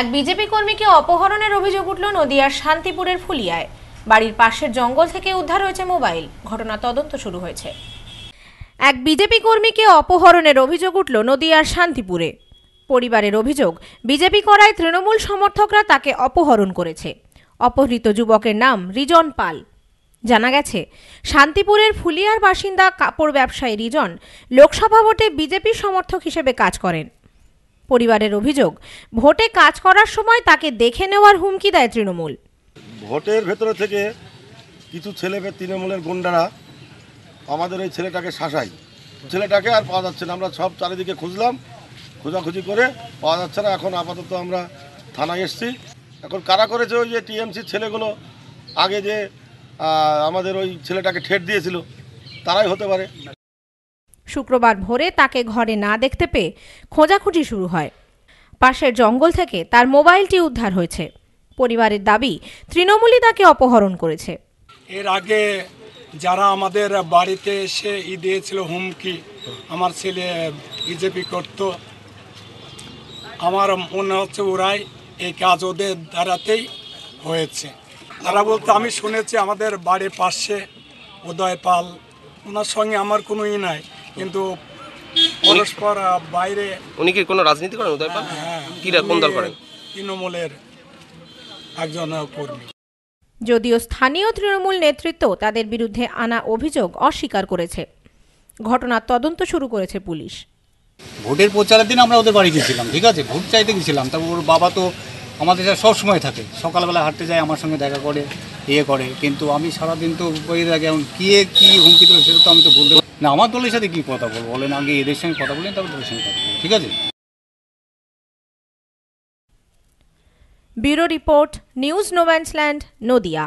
এক বিজেপি কর্মীকে অপহরণের অভিযোগ উঠল নদিয়ার শান্তিপুরের ফুলিয়ায় বাড়ির পাশের জঙ্গল থেকে উদ্ধার হয়েছে মোবাইল ঘটনা তদন্ত শুরু হয়েছে এক বিজেপি কর্মীকে অপহরণের অভিযোগ উঠল নদিয়ার শান্তিপুরে পরিবারের অভিযোগ বিজেপি করায় তৃণমূল সমর্থকরা তাকে অপহরণ করেছে অপহৃত যুবকের নাম রিজন পাল জানা গেছে শান্তিপুরের ফুলিয়ার বাসিন্দা কাপড় ব্যবসায়ী রিজন লোকসভা ভোটে বিজেপি সমর্থক হিসেবে কাজ করেন পরিবারের অভিযোগ ভোটে কাজ করার সময় তাকে দেখে নেওয়ার হুমকি দেয় তৃণমূল ভোটের ভেতরে থেকে কিছু ছেলে তৃণমূলের গুন্ডারা আমাদের ওই ছেলেটাকে শাসাই ছেলেটাকে আর পাওয়া যাচ্ছে না আমরা সব চারিদিকে খুঁজলাম খোঁজাখুঁজি করে পাওয়া যাচ্ছে না এখন আপাতত আমরা থানায় এসছি এখন কারা করেছে ওই যে টিএমসির ছেলেগুলো আগে যে আমাদের ওই ছেলেটাকে ঠেট দিয়েছিল তারাই হতে পারে শুক্রবার ভোরে তাকে ঘরে না দেখতে পেয়ে খোঁজাখুঁজি শুরু হয় পাশের জঙ্গল থেকে তার মোবাইলটি উদ্ধার হয়েছে পরিবারের দাবি তৃণমূলই তাকে অপহরণ করেছে এর আগে যারা আমাদের বাড়িতে এসে ই দিয়েছিল হুমকি আমার ছেলে বিজেপি করত আমার মনে হচ্ছে ওরাই এই কাজ ওদের দ্বারাতেই হয়েছে তারা বলতে আমি শুনেছি আমাদের বাড়ির পাশে উদয় পাল ওনার সঙ্গে আমার কোনো ই নাই কিন্তু পরস্পর বাইরে উনি কি কোনো রাজনীতি করেন উদয়পাল হ্যাঁ, হ্যাঁ, কি কোন দল করেন তৃণমূলের একজন কর্মী যদিও স্থানীয় তৃণমূল নেতৃত্ব তাদের বিরুদ্ধে আনা অভিযোগ অস্বীকার করেছে ঘটনার তদন্ত শুরু করেছে পুলিশ ভোটের প্রচারের দিন আমরা ওদের বাড়ি গেছিলাম ঠিক আছে ভোট চাইতে গেছিলাম তারপর ওর বাবা তো আমাদের সব সবসময় থাকে সকালবেলা হাঁটতে যায় আমার সঙ্গে দেখা করে ইয়ে করে কিন্তু আমি সারাদিন তো ওই কে কী হুমকি তো সেটা তো আমি তো বলতে না আমার দলের সাথে কী কথা বলবো বলেন আগে এদের সঙ্গে কথা বলেন তারপর দলের সঙ্গে কথা ঠিক আছে bureau report news no man's land Nadia